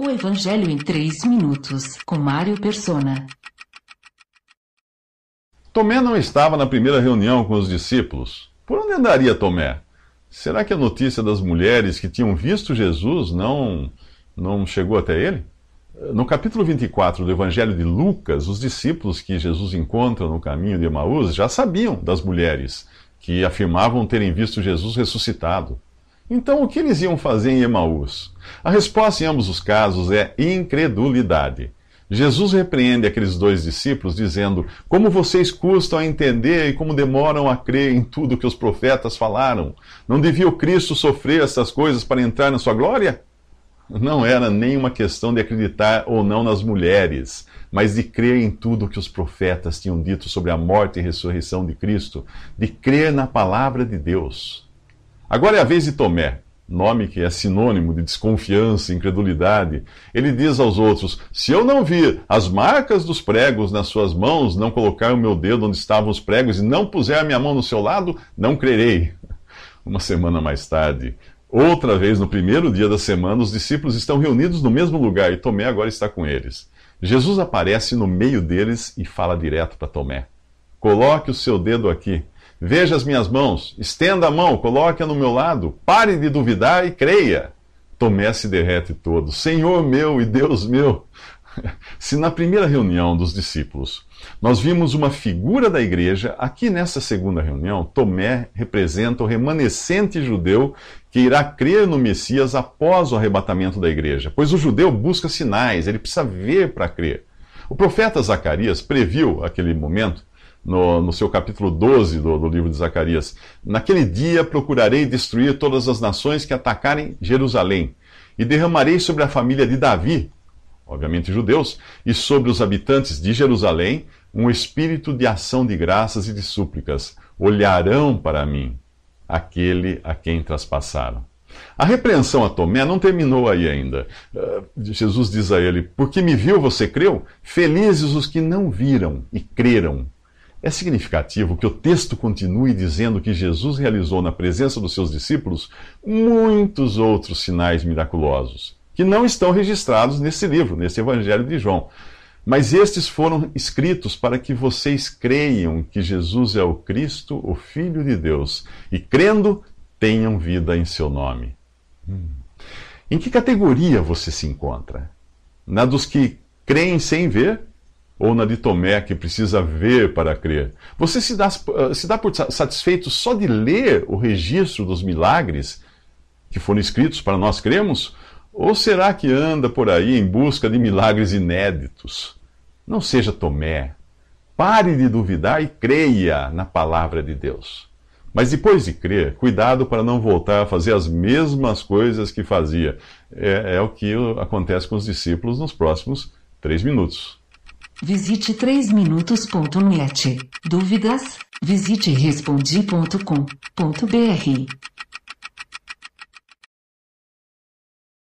O Evangelho em 3 minutos, com Mário Persona. Tomé não estava na primeira reunião com os discípulos. Por onde andaria Tomé? Será que a notícia das mulheres que tinham visto Jesus não não chegou até ele? No capítulo 24 do Evangelho de Lucas, os discípulos que Jesus encontra no caminho de Emaús já sabiam das mulheres que afirmavam terem visto Jesus ressuscitado. Então, o que eles iam fazer em Emaús? A resposta em ambos os casos é incredulidade. Jesus repreende aqueles dois discípulos, dizendo: Como vocês custam a entender e como demoram a crer em tudo que os profetas falaram? Não devia o Cristo sofrer essas coisas para entrar na sua glória? Não era nenhuma questão de acreditar ou não nas mulheres, mas de crer em tudo que os profetas tinham dito sobre a morte e ressurreição de Cristo, de crer na palavra de Deus. Agora é a vez de Tomé, nome que é sinônimo de desconfiança, incredulidade. Ele diz aos outros: Se eu não vir as marcas dos pregos nas suas mãos, não colocar o meu dedo onde estavam os pregos e não puser a minha mão no seu lado, não crerei. Uma semana mais tarde, outra vez no primeiro dia da semana, os discípulos estão reunidos no mesmo lugar e Tomé agora está com eles. Jesus aparece no meio deles e fala direto para Tomé: Coloque o seu dedo aqui Veja as minhas mãos, estenda a mão, coloque-a no meu lado, pare de duvidar e creia. Tomé se derrete todo. Senhor meu e Deus meu. Se na primeira reunião dos discípulos nós vimos uma figura da igreja, aqui nessa segunda reunião, Tomé representa o remanescente judeu que irá crer no Messias após o arrebatamento da igreja, pois o judeu busca sinais, ele precisa ver para crer. O profeta Zacarias previu aquele momento no, no seu capítulo 12 do, do, livro de Zacarias: Naquele dia procurarei destruir todas as nações que atacarem Jerusalém, e derramarei sobre a família de Davi, obviamente judeus, e sobre os habitantes de Jerusalém um espírito de ação de graças e de súplicas. Olharão para mim aquele a quem traspassaram. A repreensão a Tomé não terminou aí ainda. Eh, Jesus diz a ele: Porque me viu, você creu? Felizes os que não viram e creram. É significativo que o texto continue dizendo que Jesus realizou na presença dos seus discípulos muitos outros sinais miraculosos, que não estão registrados nesse livro, nesse Evangelho de João. Mas estes foram escritos para que vocês creiam que Jesus é o Cristo, o Filho de Deus, e crendo, tenham vida em seu nome. Hum. Em que categoria você se encontra? Na dos que creem sem ver? ou na de Tomé, que precisa ver para crer. Você se dá, eh, se dá por satisfeito só de ler o registro dos milagres que foram escritos para nós cremos? Ou será que anda por aí em busca de milagres inéditos? Não seja Tomé. Pare de duvidar e creia na palavra de Deus. Mas depois de crer, cuidado para não voltar a fazer as mesmas coisas que fazia. É, é o que acontece com os discípulos nos próximos três minutos. Visite 3minutos.net. Dúvidas? Visite respondi.com.br.